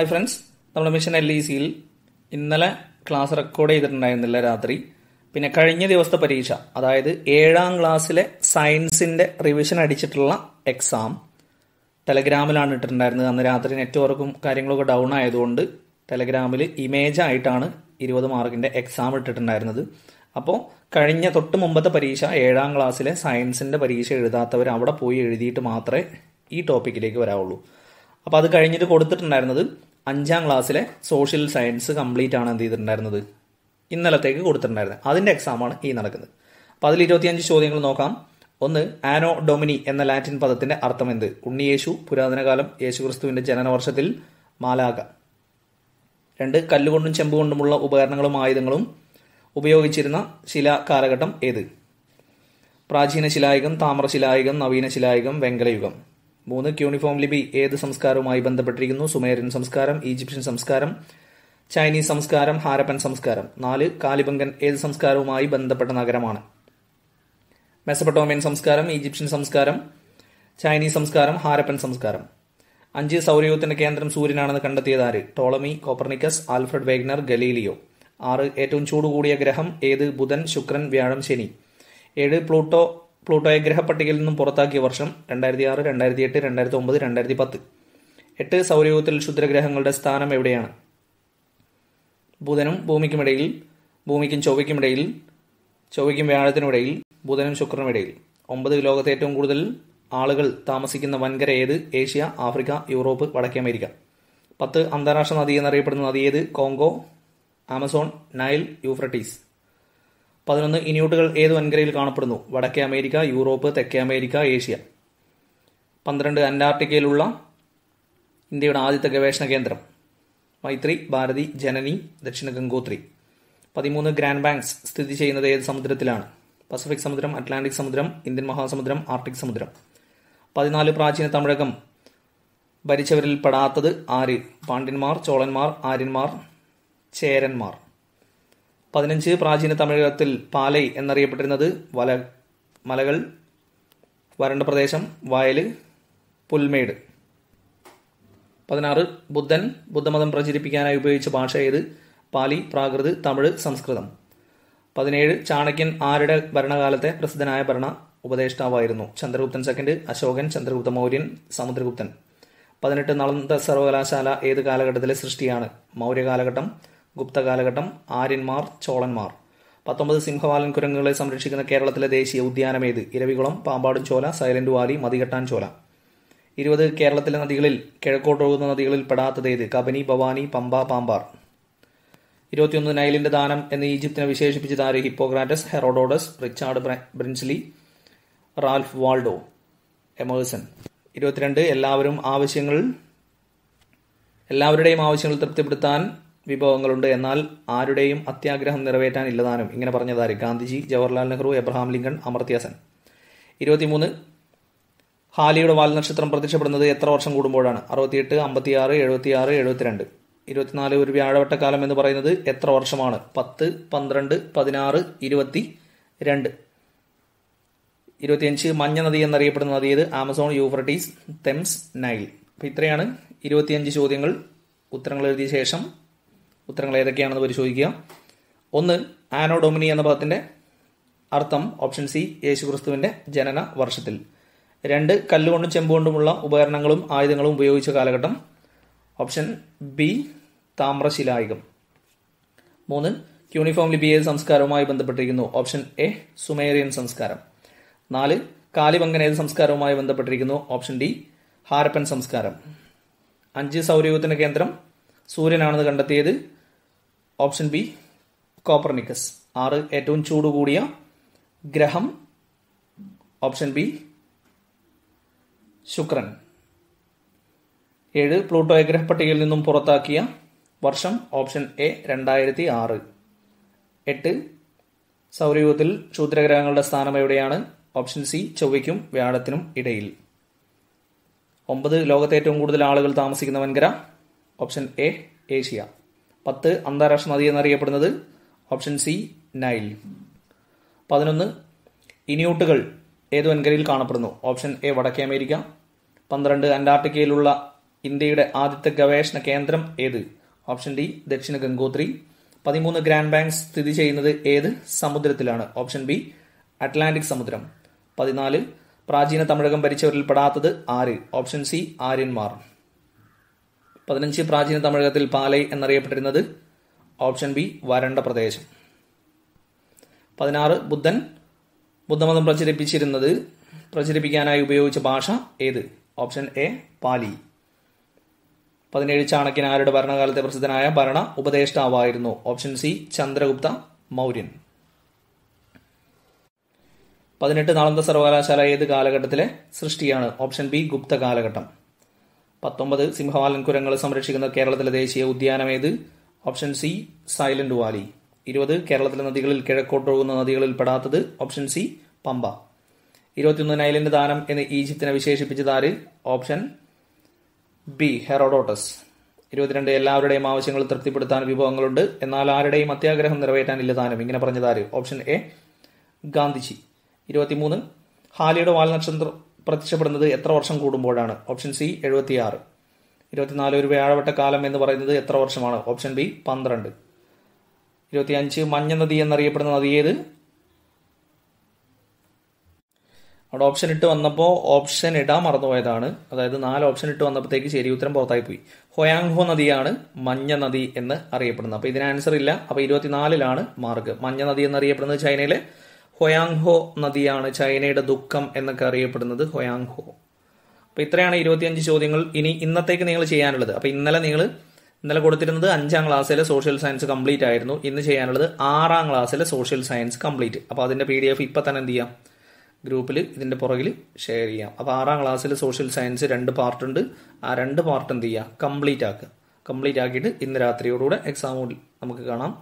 hi friends നമ്മുടെ mission L E സിയിൽ ഇന്നലെ ക്ലാസ് റെക്കോർഡ് ചെയ്തിട്ടുണ്ടായിരുന്നില്ല രാത്രി പിന്നെ കഴിഞ്ഞ ദിവസത്തെ പരീക്ഷ അതായത് ഏഴാം ക്ലാസ്സിലെ സയൻസിൻ്റെ റിവിഷൻ അടിച്ചിട്ടുള്ള എക്സാം ടെലഗ്രാമിലാണ് ഇട്ടിട്ടുണ്ടായിരുന്നത് അന്ന് രാത്രി നെറ്റ്വർക്കും കാര്യങ്ങളൊക്കെ ഡൗൺ ആയതുകൊണ്ട് ടെലഗ്രാമിൽ ഇമേജ് ആയിട്ടാണ് ഇരുപത് മാർക്കിൻ്റെ എക്സാം ഇട്ടിട്ടുണ്ടായിരുന്നത് അപ്പോൾ കഴിഞ്ഞ തൊട്ട് മുമ്പത്തെ പരീക്ഷ ഏഴാം ക്ലാസ്സിലെ സയൻസിൻ്റെ പരീക്ഷ എഴുതാത്തവർ അവിടെ പോയി എഴുതിയിട്ട് മാത്രമേ ഈ ടോപ്പിക്കിലേക്ക് വരാവുള്ളൂ അപ്പോൾ അത് കഴിഞ്ഞിട്ട് കൊടുത്തിട്ടുണ്ടായിരുന്നത് അഞ്ചാം ക്ലാസ്സിലെ സോഷ്യൽ സയൻസ് കംപ്ലീറ്റ് ആണ് എന്ത് ചെയ്തിട്ടുണ്ടായിരുന്നത് ഇന്നലത്തേക്ക് കൊടുത്തിട്ടുണ്ടായിരുന്നത് അതിന്റെ എക്സാമാണ് ഈ നടക്കുന്നത് അപ്പോൾ അതിൽ ഇരുപത്തിയഞ്ച് ചോദ്യങ്ങൾ നോക്കാം ഒന്ന് ആനോ ഡൊമിനി എന്ന ലാറ്റിൻ പദത്തിന്റെ അർത്ഥം എന്ത് ഉണ്ണിയേശു പുരാതനകാലം യേശുക്രിസ്തുവിന്റെ ജനനവർഷത്തിൽ മാലാക രണ്ട് കല്ലുകൊണ്ടും ചെമ്പുകൊണ്ടുമുള്ള ഉപകരണങ്ങളും ആയുധങ്ങളും ഉപയോഗിച്ചിരുന്ന ശിലാ കാലഘട്ടം ഏത് പ്രാചീന ശിലായുഗം താമ്രശിലായുഗം നവീന ശിലായുഗം വെങ്കലയുഗം മൂന്ന് ക്യൂണിഫോം ലിപി ഏത് സംസ്കാരവുമായി ബന്ധപ്പെട്ടിരിക്കുന്നു സുമേറിയൻ സംസ്കാരം ഈജിപ്ഷ്യൻ സംസ്കാരം ചൈനീസ് സംസ്കാരം ഹാരപ്പൻ സംസ്കാരം നാല് കാലിബംഗൻ ഏത് സംസ്കാരവുമായി ബന്ധപ്പെട്ട നഗരമാണ് മെസപ്പട്ടോമിയൻ സംസ്കാരം ഈജിപ്ഷ്യൻ സംസ്കാരം ചൈനീസ് സംസ്കാരം ഹാരപ്പൻ സംസ്കാരം അഞ്ച് സൗരയൂഥത്തിന്റെ കേന്ദ്രം സൂര്യനാണെന്ന് കണ്ടെത്തിയത് ആര് Ptolemy Copernicus Alfred Wegener Galileo ആറ് ഏറ്റവും ചൂടുകൂടിയ കൂടിയ ഗ്രഹം ഏത് ബുധൻ ശുക്രൻ വ്യാഴം ശനി ഏഴ് പ്ലൂട്ടോ പ്ലൂട്ടോയെ ഗ്രഹപ്പട്ടികയിൽ നിന്നും പുറത്താക്കിയ വർഷം രണ്ടായിരത്തി ആറ് രണ്ടായിരത്തി എട്ട് രണ്ടായിരത്തി ഒമ്പത് രണ്ടായിരത്തി പത്ത് എട്ട് സൗരയൂഹത്തിൽ ക്ഷുദ്രഗ്രഹങ്ങളുടെ സ്ഥാനം എവിടെയാണ് ബുധനും ഭൂമിക്കുമിടയിൽ ഭൂമിക്കും ചൊവ്വയ്ക്കുമിടയിൽ ചൊവ്വയ്ക്കും വ്യാഴത്തിനുമിടയിൽ ബുധനും ശുക്രനുമിടയിൽ ഒമ്പത് ലോകത്തെ ഏറ്റവും കൂടുതൽ ആളുകൾ താമസിക്കുന്ന വൻകര ഏത് ഏഷ്യ ആഫ്രിക്ക യൂറോപ്പ് വടക്കേ അമേരിക്ക പത്ത് അന്താരാഷ്ട്ര നദി എന്നറിയപ്പെടുന്ന നദി ഏത് കോങ്കോ ആമസോൺ നൈൽ യൂഫ്രട്ടീസ് പതിനൊന്ന് ഇനിയൂട്ടുകൾ ഏത് വൻകരയിൽ കാണപ്പെടുന്നു വടക്കേ അമേരിക്ക യൂറോപ്പ് തെക്കേ അമേരിക്ക ഏഷ്യ പന്ത്രണ്ട് അന്റാർട്ടിക്കയിലുള്ള ഇന്ത്യയുടെ ആദ്യത്തെ ഗവേഷണ കേന്ദ്രം മൈത്രി ഭാരതി ജനനി ദക്ഷിണ ഗംഗോത്രി പതിമൂന്ന് ഗ്രാൻഡ് ബാങ്ക്സ് സ്ഥിതി ചെയ്യുന്നത് ഏത് സമുദ്രത്തിലാണ് പസഫിക് സമുദ്രം അറ്റ്ലാന്റിക് സമുദ്രം ഇന്ത്യൻ മഹാസമുദ്രം ആർട്ടിക് സമുദ്രം പതിനാല് പ്രാചീന തമിഴകം ഭരിച്ചവരിൽ പെടാത്തത് ആര് പാണ്ഡ്യന്മാർ ചോളന്മാർ ആര്യന്മാർ ചേരന്മാർ പതിനഞ്ച് പ്രാചീന തമിഴകത്തിൽ പാലൈ എന്നറിയപ്പെട്ടിരുന്നത് വല മലകൾ വരണ്ട പ്രദേശം വയല് പുൽമേട് പതിനാറ് ബുദ്ധൻ ബുദ്ധമതം പ്രചരിപ്പിക്കാനായി ഉപയോഗിച്ച ഭാഷ ഏത് പാലി പ്രാകൃത് തമിഴ് സംസ്കൃതം പതിനേഴ് ചാണക്യൻ ആരുടെ ഭരണകാലത്തെ പ്രസിദ്ധനായ ഭരണ ഉപദേഷ്ടാവായിരുന്നു ചന്ദ്രഗുപ്തൻ സെക്കൻഡ് അശോകൻ ചന്ദ്രഗുപ്ത മൗര്യൻ സമുദ്രഗുപ്തൻ പതിനെട്ട് നളന്ത സർവകലാശാല ഏത് കാലഘട്ടത്തിലെ സൃഷ്ടിയാണ് മൗര്യ കാലഘട്ടം ഗുപ്ത കാലഘട്ടം ആര്യന്മാർ ചോളന്മാർ പത്തൊമ്പത് സിംഹവാലൻ കുരങ്ങുകളെ സംരക്ഷിക്കുന്ന കേരളത്തിലെ ദേശീയ ഉദ്യാനം ഏത് ഇരവികുളം പാമ്പാടും ചോല സൈലന്റ് വാലി മതികെട്ടാൻ ചോല ഇരുപത് കേരളത്തിലെ നദികളിൽ കിഴക്കോട്ടൊഴുകുന്ന നദികളിൽ ഏത് കബനി ഭവാനി പമ്പ പാമ്പാർ ഇരുപത്തിയൊന്ന് നൈലിന്റെ ദാനം എന്ന് ഈജിപ്തിനെ വിശേഷിപ്പിച്ച ആര് Hippocrates Herodotus Richard Brinsley Ralph Waldo Emerson ഇരുപത്തിരണ്ട് എല്ലാവരും ആവശ്യങ്ങൾ എല്ലാവരുടെയും ആവശ്യങ്ങൾ തൃപ്തിപ്പെടുത്താൻ വിഭവങ്ങളുണ്ട് എന്നാൽ ആരുടെയും അത്യാഗ്രഹം നിറവേറ്റാൻ ഇല്ലതാനും ഇങ്ങനെ പറഞ്ഞതാര് ഗാന്ധിജി ജവഹർലാൽ നെഹ്റു എബ്രഹാം ലിങ്കൺ അമർത്യസൻ ഇരുപത്തിമൂന്ന് ഹാലിയുടെ വാൽനക്ഷത്രം പ്രത്യക്ഷപ്പെടുന്നത് എത്ര വർഷം കൂടുമ്പോഴാണ് അറുപത്തിയെട്ട് അമ്പത്തിയാറ് എഴുപത്തിയാറ് എഴുപത്തിരണ്ട് ഇരുപത്തിനാല് ഒരു വ്യാഴവട്ട കാലം എന്ന് പറയുന്നത് എത്ര വർഷമാണ് പത്ത് പന്ത്രണ്ട് പതിനാറ് ഇരുപത്തി രണ്ട് ഇരുപത്തിയഞ്ച് മഞ്ഞ നദി എന്നറിയപ്പെടുന്ന നദി ഏത് ആമസോൺ യൂഫ്രട്ടീസ് തെംസ് നൈൽ അപ്പോൾ ഇത്രയാണ് ഇരുപത്തിയഞ്ച് ചോദ്യങ്ങൾ ഉത്തരങ്ങൾ എഴുതിയ ശേഷം ഉത്തരങ്ങൾ ഏതൊക്കെയാണെന്ന് പരിശോധിക്കുക ഒന്ന് ആനോഡോമിനി എന്ന പദത്തിന്റെ അർത്ഥം ഓപ്ഷൻ സി യേശുക്രിസ്തുവിന്റെ ജനന വർഷത്തിൽ രണ്ട് കല്ലുകൊണ്ടും ചെമ്പുകൊണ്ടുമുള്ള ഉപകരണങ്ങളും ആയുധങ്ങളും ഉപയോഗിച്ച കാലഘട്ടം ഓപ്ഷൻ ബി താമ്രശിലായുഗം മൂന്ന് ക്യൂണിഫോം ലിപിയ സംസ്കാരവുമായി ബന്ധപ്പെട്ടിരിക്കുന്നു ഓപ്ഷൻ എ സുമേറിയൻ സംസ്കാരം നാല് കാലിബംഗൻ ഏത് സംസ്കാരവുമായി ബന്ധപ്പെട്ടിരിക്കുന്നു ഓപ്ഷൻ ഡി ഹാരപ്പൻ സംസ്കാരം അഞ്ച് സൗരയൂഹത്തിന്റെ കേന്ദ്രം സൂര്യനാണെന്ന് കണ്ടെത്തിയത് ഓപ്ഷൻ ബി കോപ്പർനിക്കസ് ആറ് ഏറ്റവും ചൂട് കൂടിയ ഗ്രഹം ഓപ്ഷൻ ബി ശുക്രൻ ഏഴ് പ്ലൂട്ടോയെ ഗ്രഹപ്പട്ടികയിൽ നിന്നും പുറത്താക്കിയ വർഷം ഓപ്ഷൻ എ രണ്ടായിരത്തി ആറ് എട്ട് സൗരയൂഥത്തിൽ ക്ഷൂദ്രഗ്രഹങ്ങളുടെ സ്ഥാനം എവിടെയാണ് ഓപ്ഷൻ സി ചൊവ്വയ്ക്കും വ്യാഴത്തിനും ഇടയിൽ ഒമ്പത് ലോകത്തെ ഏറ്റവും കൂടുതൽ ആളുകൾ താമസിക്കുന്ന വൻകര ഓപ്ഷൻ എ ഏഷ്യ പത്ത് അന്താരാഷ്ട്ര നദി എന്നറിയപ്പെടുന്നത് ഓപ്ഷൻ സി നൈൽ പതിനൊന്ന് ഇനിയൂട്ടുകൾ ഏത് വൻകരയിൽ കാണപ്പെടുന്നു ഓപ്ഷൻ എ വടക്കേ അമേരിക്ക പന്ത്രണ്ട് അന്റാർട്ടിക്കയിലുള്ള ഇന്ത്യയുടെ ആദ്യത്തെ ഗവേഷണ കേന്ദ്രം ഏത് ഓപ്ഷൻ ഡി ദക്ഷിണ ഗംഗോത്രി പതിമൂന്ന് ഗ്രാൻഡ് ബാങ്ക് സ്ഥിതി ചെയ്യുന്നത് ഏത് സമുദ്രത്തിലാണ് ഓപ്ഷൻ ബി അറ്റ്ലാന്റിക് സമുദ്രം പതിനാല് പ്രാചീന തമിഴകം ഭരിച്ചവരിൽ പെടാത്തത് ആര് ഓപ്ഷൻ സി ആര്യന്മാർ പതിനഞ്ച് പ്രാചീന തമിഴകത്തിൽ പാലൈ എന്നറിയപ്പെട്ടിരുന്നത് ഓപ്ഷൻ ബി വരണ്ട പ്രദേശം പതിനാറ് ബുദ്ധൻ ബുദ്ധമതം പ്രചരിപ്പിച്ചിരുന്നത് പ്രചരിപ്പിക്കാനായി ഉപയോഗിച്ച ഭാഷ ഏത് ഓപ്ഷൻ എ പാലി പതിനേഴ് ചാണക്യൻ ആരുടെ ഭരണകാലത്തെ പ്രസിദ്ധനായ ഭരണ ഉപദേഷ്ടാവായിരുന്നു ഓപ്ഷൻ സി ചന്ദ്രഗുപ്ത മൗര്യൻ പതിനെട്ട് നാളന്ത സർവകലാശാല ഏത് കാലഘട്ടത്തിലെ സൃഷ്ടിയാണ് ഓപ്ഷൻ ബി ഗുപ്ത കാലഘട്ടം പത്തൊമ്പത് കുരങ്ങൾ സംരക്ഷിക്കുന്ന കേരളത്തിലെ ദേശീയ ഉദ്യാനമേത് ഓപ്ഷൻ സി സൈലന്റ് വാലി ഇരുപത് കേരളത്തിലെ നദികളിൽ കിഴക്കോട്ടൊഴുകുന്ന നദികളിൽ പെടാത്തത് ഓപ്ഷൻ സി പമ്പ ഇരുപത്തിയൊന്ന് നൈലന്റ് ദാനം എന്ന് ഈജിപ്തിനെ വിശേഷിപ്പിച്ച ആര് ഓപ്ഷൻ ബി ഹെറോഡോട്ടസ് ഇരുപത്തിരണ്ട് എല്ലാവരുടെയും ആവശ്യങ്ങൾ തൃപ്തിപ്പെടുത്താൻ വിഭവങ്ങളുണ്ട് എന്നാൽ ആരുടെയും അത്യാഗ്രഹം നിറവേറ്റാനില്ല ദാനം ഇങ്ങനെ പറഞ്ഞതാര് ഓപ്ഷൻ എ ഗാന്ധിജി ഇരുപത്തിമൂന്ന് ഹാലിയുടെ വാൽ പ്രത്യക്ഷപ്പെടുന്നത് എത്ര വർഷം കൂടുമ്പോഴാണ് ഓപ്ഷൻ സി എഴുപത്തിയാറ് ഇരുപത്തിനാല് ഒരു വ്യാഴവട്ട കാലം എന്ന് പറയുന്നത് എത്ര വർഷമാണ് ഓപ്ഷൻ ബി പന്ത്രണ്ട് അഞ്ച് മഞ്ഞ നദി എന്നറിയപ്പെടുന്ന നദി ഏത് അവിടെ ഓപ്ഷൻ ഇട്ട് വന്നപ്പോൾ ഓപ്ഷൻ ഇടാൻ മറന്നുപോയതാണ് അതായത് നാല് ഓപ്ഷൻ ഇട്ട് വന്നപ്പോഴത്തേക്ക് ശരി ഉത്തരം പുറത്തായി പോയി ഹൊയാങ്ഹോ നദിയാണ് മഞ്ഞ നദി എന്ന് അറിയപ്പെടുന്നത് അപ്പോൾ ഇതിന് ആൻസർ ഇല്ല അപ്പോൾ ഇരുപത്തിനാലിലാണ് മാർക്ക് മഞ്ഞ നദി എന്നറിയപ്പെടുന്നത് ചൈനയിലെ ഹൊയാങ്ഹോ നദിയാണ് ചൈനയുടെ ദുഃഖം എന്നൊക്കെ അറിയപ്പെടുന്നത് ഹൊയാങ്ഹോ അപ്പോൾ ഇത്രയാണ് ഇരുപത്തിയഞ്ച് ചോദ്യങ്ങൾ ഇനി ഇന്നത്തേക്ക് നിങ്ങൾ ചെയ്യാനുള്ളത് അപ്പോൾ ഇന്നലെ നിങ്ങൾ ഇന്നലെ കൊടുത്തിരുന്നത് അഞ്ചാം ക്ലാസ്സിലെ സോഷ്യൽ സയൻസ് കംപ്ലീറ്റ് ആയിരുന്നു ഇന്ന് ചെയ്യാനുള്ളത് ആറാം ക്ലാസ്സിലെ സോഷ്യൽ സയൻസ് കംപ്ലീറ്റ് അപ്പോൾ അതിന്റെ പി ഡി എഫ് ഇപ്പൊ തന്നെ എന്ത് ചെയ്യാം ഗ്രൂപ്പിൽ ഇതിന്റെ പുറകിൽ ഷെയർ ചെയ്യാം അപ്പോൾ ആറാം ക്ലാസ്സിലെ സോഷ്യൽ സയൻസ് രണ്ട് പാർട്ട് ഉണ്ട് ആ രണ്ട് പാർട്ട് എന്ത് ചെയ്യുക കംപ്ലീറ്റ് ആക്കുക കംപ്ലീറ്റ് ആക്കിയിട്ട് ഇന്ന് രാത്രിയോടുകൂടെ എക്സാം നമുക്ക് കാണാം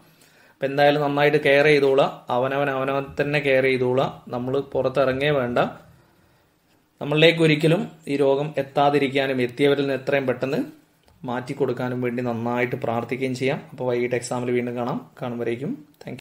അപ്പം എന്തായാലും നന്നായിട്ട് കെയർ ചെയ്തോളാം അവനവൻ അവനവൻ തന്നെ കെയർ ചെയ്തോളാം നമ്മൾ പുറത്തിറങ്ങേ വേണ്ട നമ്മളിലേക്ക് ഒരിക്കലും ഈ രോഗം എത്താതിരിക്കാനും എത്തിയവരിൽ നിന്ന് എത്രയും പെട്ടെന്ന് മാറ്റി കൊടുക്കാനും വേണ്ടി നന്നായിട്ട് പ്രാർത്ഥിക്കുകയും ചെയ്യാം അപ്പോൾ വൈകിട്ട് എക്സാമിൽ വീണ്ടും കാണാം കാണുമ്പോഴേക്കും താങ്ക്